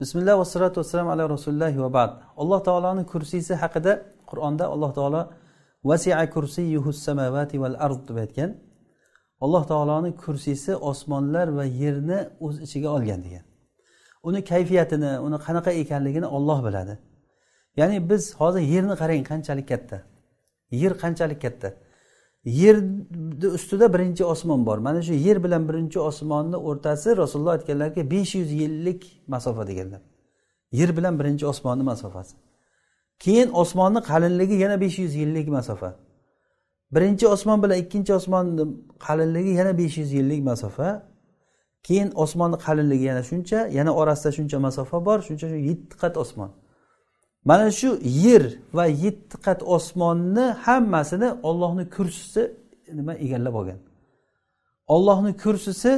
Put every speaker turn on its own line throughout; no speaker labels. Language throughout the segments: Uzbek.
bismillah vassalotu vassalam ala rasulillahi va bad alloh taoloni kursiysi haqida qur'onda alloh taolo vasia kursiyuhu samavati val ard deb aytgan alloh taoloni kursiysi osmonlar va yerni o'z ichiga olgan degan uni kayfiyatini uni qanaqa ekanligini olloh biladi ya'ni biz hozir yerni qarang qanchalik katta yer qanchalik katta yerni ustida birinchi osmon bor mana shu yer bilan birinchi osmonni o'rtasi rasululloh aytganlarki besh yuz yillik masofa deganlar yer bilan birinchi osmonni masofasi keyin osmonni qalinligi yana besh yuz yillik masofa birinchi osmon bilan ikkinchi osmonni qalinligi yana besh yuz yillik masofa keyin osmonni qalinligi yana shuncha yana orasida shuncha masofa bor shuncha yetti qat osmon mana shu yer va yetti qat osmonni hammasini ollohni kursisi nima egallab olgan ollohni kursisi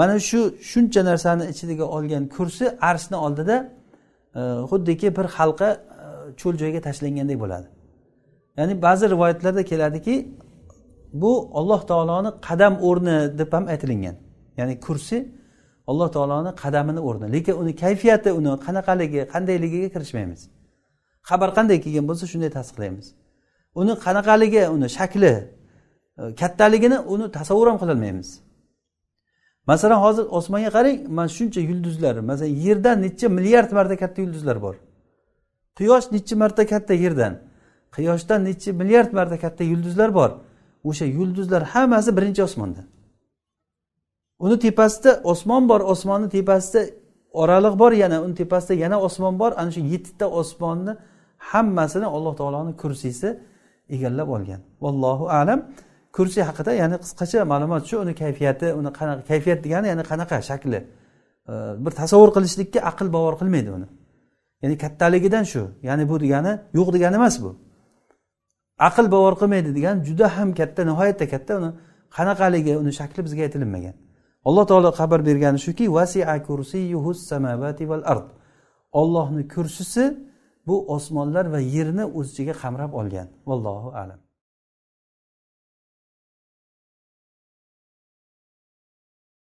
mana shu shuncha narsani ichiga olgan kursi arshni oldida e, xuddiki bir xalqa e, cho'l joyga tashlangandek bo'ladi ya'ni ba'zi rivoyatlarda keladiki bu olloh taoloni qadam o'rni deb ham aytilingan ya'ni kursi alloh taoloni qadamini o'rni lekin uni kayfiyati uni qanaqaligi qandayligiga kirishmaymiz xabar qanday kelgan bo'lsa shunday tasdiqlaymiz uni qanaqaligi uni shakli e, kattaligini uni tasavvur ham qilolmaymiz masalan hozir osmonga qarang mana shuncha yulduzlar masalan yerdan necha milliard marta katta yulduzlar bor quyosh necha marta katta yerdan quyoshdan necha milliard marta katta yulduzlar bor o'sha yulduzlar hammasi birinchi osmonda uni tepasida osmon bor osmonni tepasida oraliq bor yana uni tepasida yana osmon bor ana shu yettita osmonni hammasini alloh taoloni kursisi egallab olgan vallohu alam kursi haqida ya'ni qisqacha ma'lumot shu uni kayfiyati uni qanaqa kayfiyat degani ya'ni qanaqa shakli bir tasavvur qilishlikka aql bovar qilmaydi uni ya'ni kattaligidan shu ya'ni bu degani yo'q degani emas bu aql bovar qilmaydi degani juda ham katta nihoyatda katta uni qanaqaligi uni shakli bizga aytilinmagan alloh taolo xabar bergani shuki vasia samavati val ard ollohni kursisi bu osmonlar va yerni o'z ichiga qamrab olgan vallohu alam